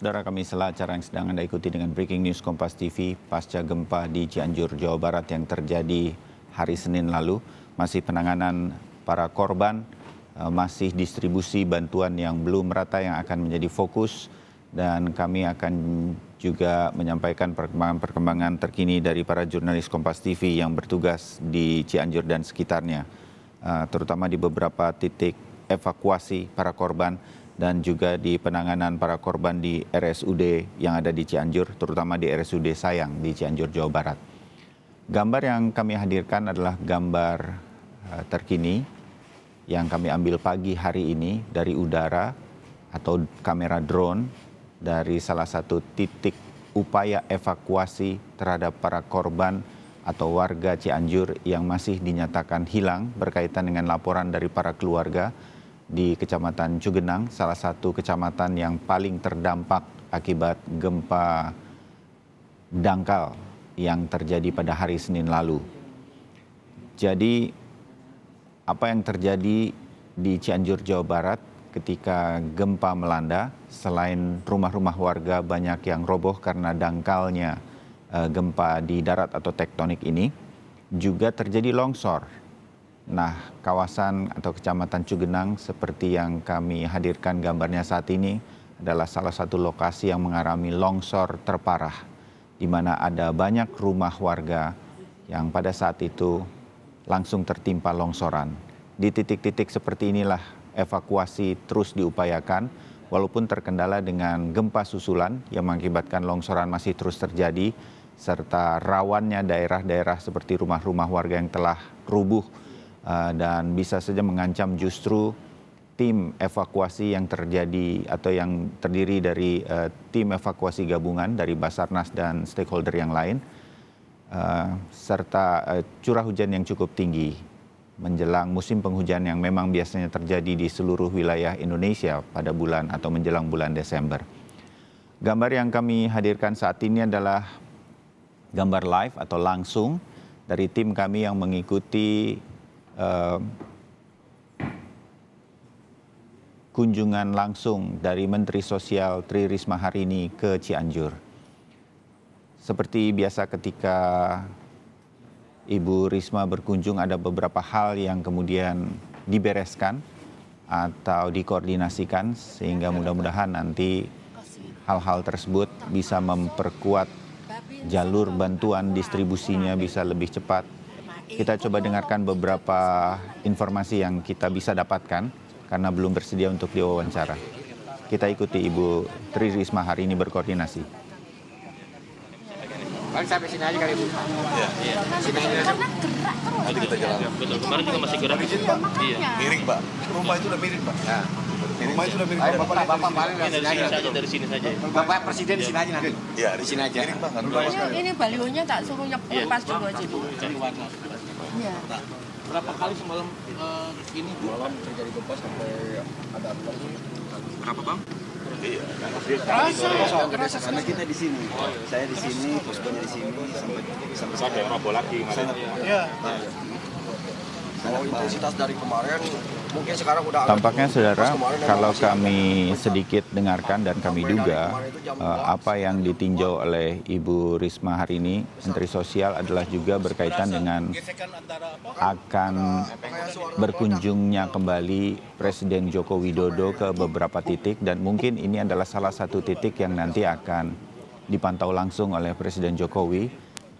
Saudara kami sela acara yang sedang Anda ikuti dengan Breaking News Kompas TV pasca gempa di Cianjur, Jawa Barat yang terjadi hari Senin lalu. Masih penanganan para korban, eh, masih distribusi bantuan yang belum merata yang akan menjadi fokus dan kami akan juga menyampaikan perkembangan-perkembangan terkini dari para jurnalis Kompas TV yang bertugas di Cianjur dan sekitarnya, eh, terutama di beberapa titik evakuasi para korban dan juga di penanganan para korban di RSUD yang ada di Cianjur, terutama di RSUD Sayang di Cianjur, Jawa Barat. Gambar yang kami hadirkan adalah gambar eh, terkini yang kami ambil pagi hari ini dari udara atau kamera drone dari salah satu titik upaya evakuasi terhadap para korban atau warga Cianjur yang masih dinyatakan hilang berkaitan dengan laporan dari para keluarga di Kecamatan Cugenang, salah satu kecamatan yang paling terdampak akibat gempa dangkal yang terjadi pada hari Senin lalu. Jadi apa yang terjadi di Cianjur, Jawa Barat ketika gempa melanda, selain rumah-rumah warga banyak yang roboh karena dangkalnya eh, gempa di darat atau tektonik ini, juga terjadi longsor Nah, kawasan atau kecamatan Cugenang seperti yang kami hadirkan gambarnya saat ini adalah salah satu lokasi yang mengalami longsor terparah, di mana ada banyak rumah warga yang pada saat itu langsung tertimpa longsoran. Di titik-titik seperti inilah evakuasi terus diupayakan, walaupun terkendala dengan gempa susulan yang mengakibatkan longsoran masih terus terjadi, serta rawannya daerah-daerah seperti rumah-rumah warga yang telah rubuh Ah, dan bisa saja mengancam justru tim evakuasi yang terjadi atau yang terdiri dari eh, tim evakuasi gabungan dari Basarnas dan stakeholder yang lain eh, serta eh, curah hujan yang cukup tinggi menjelang musim penghujan yang memang biasanya terjadi di seluruh wilayah Indonesia pada bulan atau menjelang bulan Desember. Gambar yang kami hadirkan saat ini adalah gambar live atau langsung dari tim kami yang mengikuti kunjungan langsung dari Menteri Sosial Tri Risma hari ini ke Cianjur. Seperti biasa ketika Ibu Risma berkunjung ada beberapa hal yang kemudian dibereskan atau dikoordinasikan sehingga mudah-mudahan nanti hal-hal tersebut bisa memperkuat jalur bantuan distribusinya bisa lebih cepat kita coba dengarkan beberapa informasi yang kita bisa dapatkan karena belum bersedia untuk diwawancara. Kita ikuti Ibu Tri Risma hari ini berkoordinasi. Paling sampai sini aja kali Bu. Iya. Iya. Sini gerak, aja. kita jalan. Iya. Betul. Kemarin juga masih gerak. Iya. iya. Miring, Pak. Rumah itu udah miring, Pak. Iya bapak, presiden di sini aja Iya, di sini aja. Ini balihonya tak suruh iya, aja. Iya. Nah, berapa kali semalam eh, ini malam terjadi gempa sampai ada apa sih? Berapa bang? Iya. Kerasa, iya. kerasa kita di sini. Saya di sini, di sini sampai sampai sampai lagi. Iya. Nah, kalau intensitas dari kemarin mungkin sekarang udah Tampaknya saudara kalau kami nah, sedikit dengarkan dan kami duga eh, apa yang ditinjau oleh Ibu Risma hari ini Menteri Sosial adalah juga berkaitan dengan akan nah, berkunjungnya kembali Presiden Joko Widodo ke beberapa titik dan mungkin ini adalah salah satu titik yang nanti akan dipantau langsung oleh Presiden Jokowi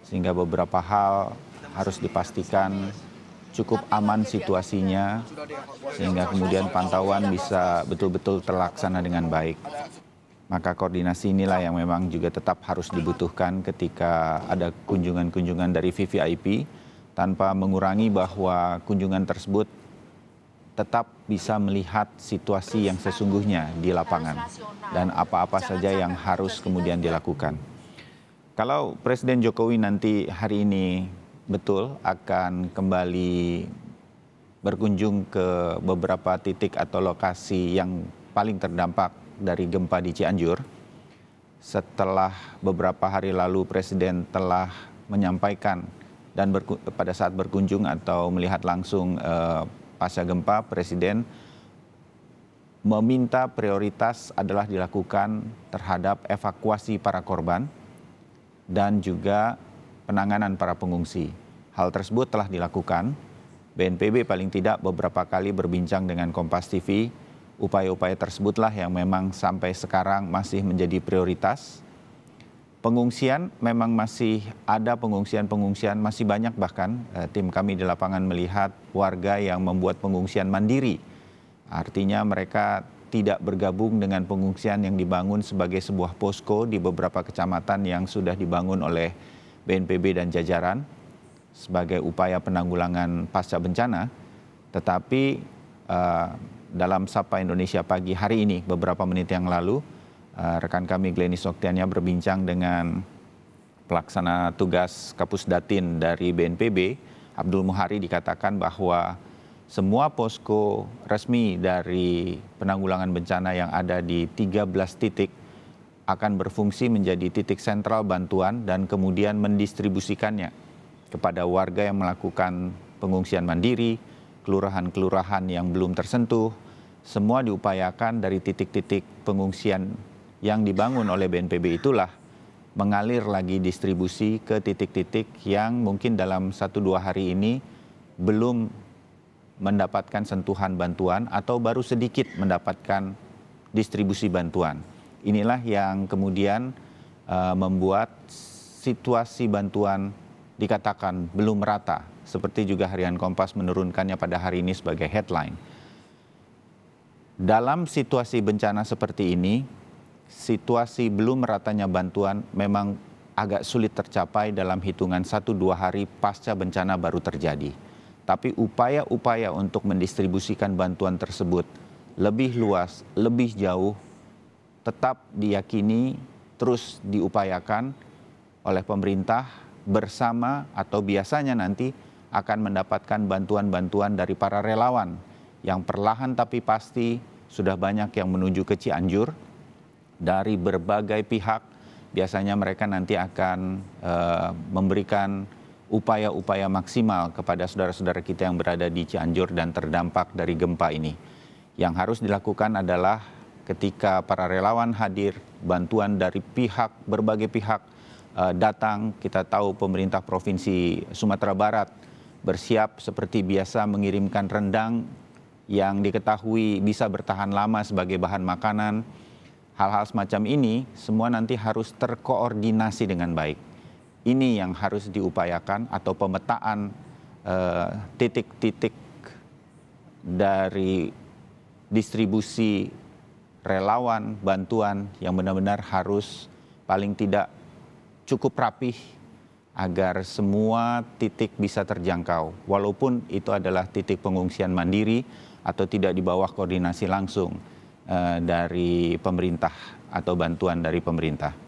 sehingga beberapa hal harus dipastikan cukup aman situasinya sehingga kemudian pantauan bisa betul-betul terlaksana dengan baik. Maka koordinasi inilah yang memang juga tetap harus dibutuhkan ketika ada kunjungan-kunjungan dari VVIP tanpa mengurangi bahwa kunjungan tersebut tetap bisa melihat situasi yang sesungguhnya di lapangan dan apa-apa saja yang harus kemudian dilakukan. Kalau Presiden Jokowi nanti hari ini betul akan kembali berkunjung ke beberapa titik atau lokasi yang paling terdampak dari gempa di Cianjur. Setelah beberapa hari lalu Presiden telah menyampaikan dan pada saat berkunjung atau melihat langsung eh, pasca gempa Presiden meminta prioritas adalah dilakukan terhadap evakuasi para korban dan juga penanganan para pengungsi. Hal tersebut telah dilakukan. BNPB paling tidak beberapa kali berbincang dengan Kompas TV. Upaya-upaya tersebutlah yang memang sampai sekarang masih menjadi prioritas. Pengungsian memang masih ada pengungsian-pengungsian masih banyak bahkan eh, tim kami di lapangan melihat warga yang membuat pengungsian mandiri. Artinya mereka tidak bergabung dengan pengungsian yang dibangun sebagai sebuah posko di beberapa kecamatan yang sudah dibangun oleh BNPB dan jajaran sebagai upaya penanggulangan pasca bencana, tetapi uh, dalam Sapa Indonesia pagi hari ini beberapa menit yang lalu uh, rekan kami Glenis Soktiannya berbincang dengan pelaksana tugas Kapus Datin dari BNPB Abdul Muhari dikatakan bahwa semua posko resmi dari penanggulangan bencana yang ada di 13 titik akan berfungsi menjadi titik sentral bantuan dan kemudian mendistribusikannya kepada warga yang melakukan pengungsian mandiri, kelurahan-kelurahan yang belum tersentuh, semua diupayakan dari titik-titik pengungsian yang dibangun oleh BNPB itulah mengalir lagi distribusi ke titik-titik yang mungkin dalam satu dua hari ini belum mendapatkan sentuhan bantuan atau baru sedikit mendapatkan distribusi bantuan. Inilah yang kemudian uh, membuat situasi bantuan dikatakan belum merata, seperti juga harian Kompas menurunkannya pada hari ini sebagai headline. Dalam situasi bencana seperti ini, situasi belum meratanya bantuan memang agak sulit tercapai dalam hitungan 1-2 hari pasca bencana baru terjadi. Tapi upaya-upaya untuk mendistribusikan bantuan tersebut lebih luas, lebih jauh, tetap diyakini terus diupayakan oleh pemerintah bersama atau biasanya nanti akan mendapatkan bantuan-bantuan dari para relawan yang perlahan tapi pasti sudah banyak yang menuju ke Cianjur dari berbagai pihak. Biasanya mereka nanti akan uh, memberikan upaya-upaya maksimal kepada saudara-saudara kita yang berada di Cianjur dan terdampak dari gempa ini. Yang harus dilakukan adalah ketika para relawan hadir, bantuan dari pihak berbagai pihak uh, datang. Kita tahu pemerintah provinsi Sumatera Barat bersiap seperti biasa mengirimkan rendang yang diketahui bisa bertahan lama sebagai bahan makanan. Hal-hal semacam ini semua nanti harus terkoordinasi dengan baik. Ini yang harus diupayakan atau pemetaan eh, titik-titik uh, dari distribusi relawan bantuan yang benar-benar harus paling tidak cukup rapih agar semua titik bisa terjangkau, walaupun itu adalah titik pengungsian mandiri atau tidak di bawah koordinasi langsung eh, dari pemerintah atau bantuan dari pemerintah.